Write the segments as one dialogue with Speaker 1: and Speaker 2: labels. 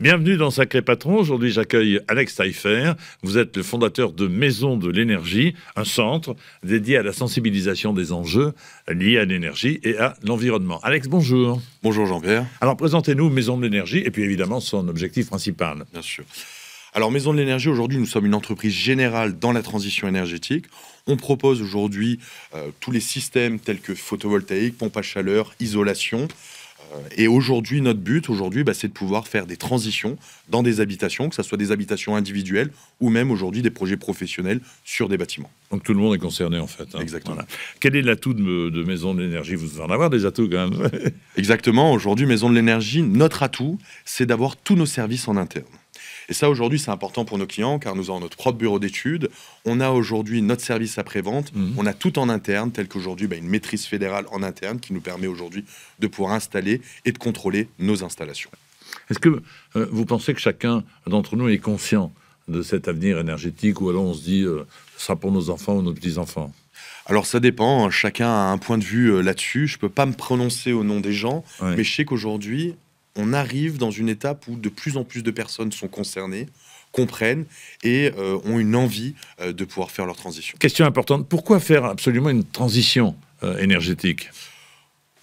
Speaker 1: Bienvenue dans Sacré Patron. Aujourd'hui, j'accueille Alex Taillefer. Vous êtes le fondateur de Maison de l'énergie, un centre dédié à la sensibilisation des enjeux liés à l'énergie et à l'environnement. Alex, bonjour.
Speaker 2: Bonjour Jean-Pierre. Alors, présentez-nous Maison de l'énergie et puis évidemment son objectif principal. Bien sûr. Alors, Maison de l'énergie, aujourd'hui, nous sommes une entreprise générale dans la transition énergétique. On propose aujourd'hui euh, tous les systèmes tels que photovoltaïque, pompe à chaleur, isolation, et aujourd'hui, notre but, aujourd'hui, bah, c'est de pouvoir faire des transitions dans des habitations, que ce soit des habitations individuelles ou même aujourd'hui des projets professionnels sur des bâtiments. Donc tout le monde est concerné en fait. Hein. Exactement. Quel est l'atout de, Maison de l'énergie Vous devez en avoir des atouts quand même. Exactement. Aujourd'hui, Maison de l'énergie, notre atout, c'est d'avoir tous nos services en interne. Et ça, aujourd'hui, c'est important pour nos clients car nous avons notre propre bureau d'études. On a aujourd'hui notre service après-vente. Mhm. On a tout en interne, tel qu'aujourd'hui, bah, une maîtrise fédérale en interne qui nous permet aujourd'hui de pouvoir installer et de contrôler nos installations. Est-ce que euh, vous pensez que chacun d'entre nous est conscient de cet avenir énergétique ou alors on se dit ça euh, pour nos enfants ou nos petits-enfants alors ça dépend, hein. chacun a un point de vue euh, là-dessus. Je ne peux pas me prononcer au nom des gens, mais je sais qu'aujourd'hui, on arrive dans une étape où de plus en plus de personnes sont concernées, comprennent et euh, ont une envie euh, de pouvoir faire leur transition.
Speaker 1: Question importante, pourquoi faire absolument une transition
Speaker 2: euh, énergétique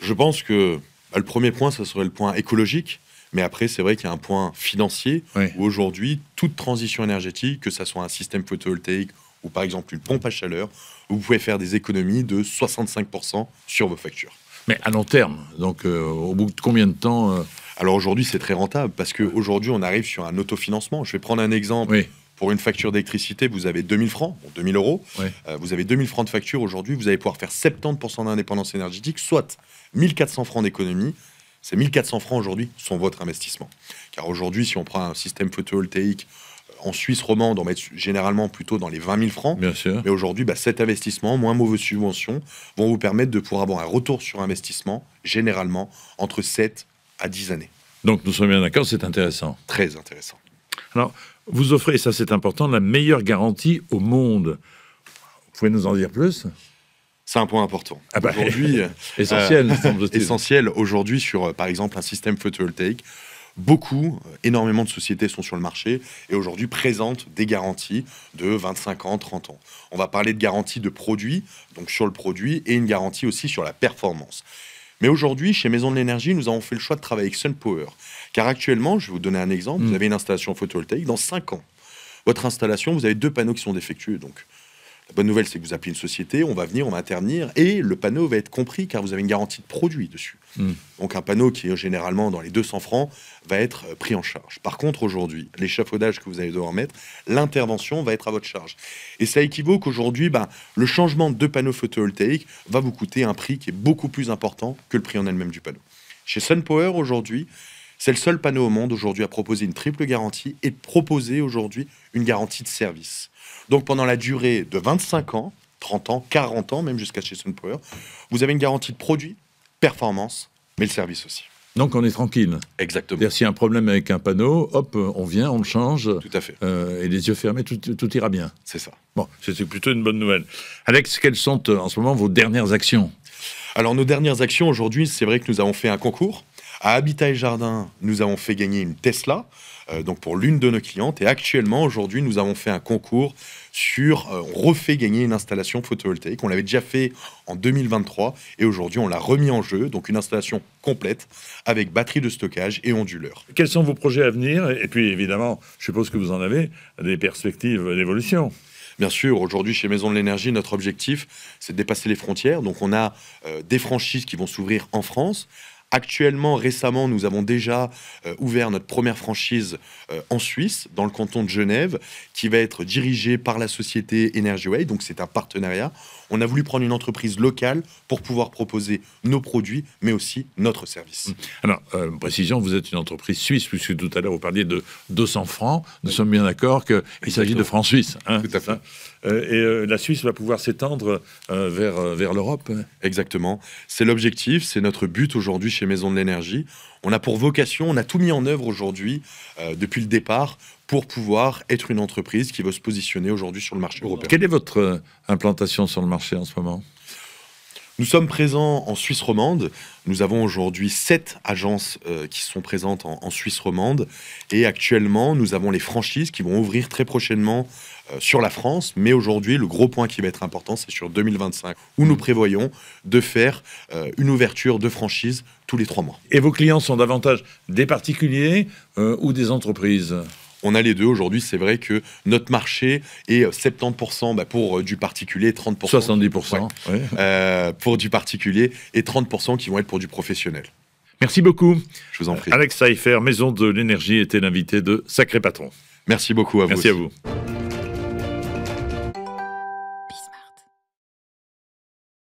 Speaker 2: Je pense que bah, le premier point, ce serait le point écologique. Mais après, c'est vrai qu'il y a un point financier où aujourd'hui, toute transition énergétique, que ce soit un système photovoltaïque ou par exemple une pompe à chaleur, vous pouvez faire des économies de 65% sur vos factures. Mais à long terme, donc euh, au bout de combien de temps euh, Alors aujourd'hui, c'est très rentable parce qu'aujourd'hui, on arrive sur un autofinancement. Je vais prendre un exemple. Pour une facture d'électricité, vous avez 2000 francs, 2000 euros. Euh, vous avez 2000 francs de facture aujourd'hui, vous allez pouvoir faire 70% d'indépendance énergétique, soit 1400 francs d'économie. Ces 1400 francs aujourd'hui sont votre investissement. Car aujourd'hui, si on prend un système photovoltaïque en Suisse romande, on met généralement plutôt dans les 20 000 francs. Bien sûr. Mais aujourd'hui, bah, cet investissement, moins mauvaise subventions, vont vous permettre de pouvoir avoir un retour sur investissement, généralement, entre 7 à 10 années. Donc nous sommes bien d'accord, c'est intéressant. Très intéressant.
Speaker 1: Alors, vous offrez, et ça c'est important, la meilleure garantie au monde. Vous pouvez nous en dire plus
Speaker 2: c'est un point important. Ah bah, aujourd'hui, essentiel, euh, essentiel aujourd'hui sur, euh, par exemple, un système photovoltaïque, beaucoup, énormément de sociétés sont sur le marché et aujourd'hui présentent des garanties de 25 ans, 30 ans. On va parler de garantie de produit, donc sur le produit, et une garantie aussi sur la performance. Mais aujourd'hui, chez Maison de l'énergie, nous avons fait le choix de travailler avec SunPower. Car actuellement, je vais vous donner un exemple, mm. vous avez une installation photovoltaïque, dans 5 ans, votre installation, vous avez deux panneaux qui sont défectueux. Donc, la bonne nouvelle, c'est que vous appelez une société, on va venir, on va intervenir, et le panneau va être compris car vous avez une garantie de produit dessus. Hmm. Donc un panneau qui est généralement dans les 200 francs va être euh, pris en charge. Par contre, aujourd'hui, l'échafaudage que vous allez devoir mettre, l'intervention va être à votre charge. Et ça équivaut qu'aujourd'hui, ben, le changement de panneau photovoltaïque va vous coûter un prix qui est beaucoup plus important que le prix en elle-même du panneau. Chez SunPower, aujourd'hui, c'est le seul panneau au monde aujourd'hui à proposer une triple garantie et proposer aujourd'hui une garantie de service. Donc pendant la durée de 25 ans, 30 ans, 40 ans, même jusqu'à chez Sunpower, vous avez une garantie de produit, performance, mais le service aussi. Donc on est tranquille. Exactement. S'il y a un problème avec un panneau, hop, on vient, on le change. Tout à fait.
Speaker 1: Euh, et les yeux fermés, tout, tout ira bien. C'est ça. Bon, c'est plutôt une bonne nouvelle. Alex, quelles sont
Speaker 2: euh, en ce moment vos dernières actions Alors nos dernières actions aujourd'hui, c'est vrai que nous avons fait un concours à Habitat et Jardin, nous avons fait gagner une Tesla, euh, donc pour l'une de nos clientes. Et actuellement, aujourd'hui, nous avons fait un concours sur, euh, refait gagner une installation photovoltaïque. On l'avait déjà fait en 2023 et aujourd'hui, on l'a remis en jeu. Donc une installation complète avec batterie de stockage et onduleur. Quels sont vos projets à venir Et puis évidemment, je suppose que vous en avez des perspectives d'évolution. Bien sûr, aujourd'hui chez Maison de l'énergie, notre objectif, c'est de dépasser les frontières. Donc on a euh, des franchises qui vont s'ouvrir en France Actuellement, récemment, nous avons déjà euh, ouvert notre première franchise euh, en Suisse, dans le canton de Genève, qui va être dirigée par la société EnergyWay. Donc, c'est un partenariat. On a voulu prendre une entreprise locale pour pouvoir proposer nos produits, mais aussi notre service. Hum.
Speaker 1: Alors, euh, précision, vous êtes une entreprise suisse, puisque tout à l'heure, vous parliez de 200 francs. Nous sommes bien d'accord
Speaker 2: qu'il s'agit de francs suisses. Hein, tout à fait. et la Suisse va pouvoir s'étendre vers, vers l'Europe. Hein. Exactement. C'est l'objectif, c'est notre but aujourd'hui chez Maison de l'énergie. On a pour vocation, on a tout mis en œuvre aujourd'hui, euh, depuis le départ, pour pouvoir être une entreprise qui veut se positionner aujourd'hui sur le marché européen. Quelle est votre euh, implantation sur le marché en ce moment nous sommes présents en Suisse romande. Nous avons aujourd'hui sept agences euh, qui sont présentes en, Suisse romande. Et actuellement, nous avons les franchises qui vont ouvrir très prochainement euh, sur la France. Mais aujourd'hui, le gros point qui va être important, c'est sur 2025, où nous mm. prévoyons de faire euh, une ouverture de franchise tous les trois mois. Et vos clients sont davantage des particuliers ou des entreprises on a les deux. Aujourd'hui, c'est vrai que notre marché est 70% euh, pour bah, euh, du particulier, 30%. 70%. Euh, pour du particulier et 30% qui vont être pour du professionnel. Merci beaucoup. Je vous en prie. Alex Saïfer, Maison de l'énergie, était l'invité de Sacré Patron. Merci beaucoup à vous. Merci à vous.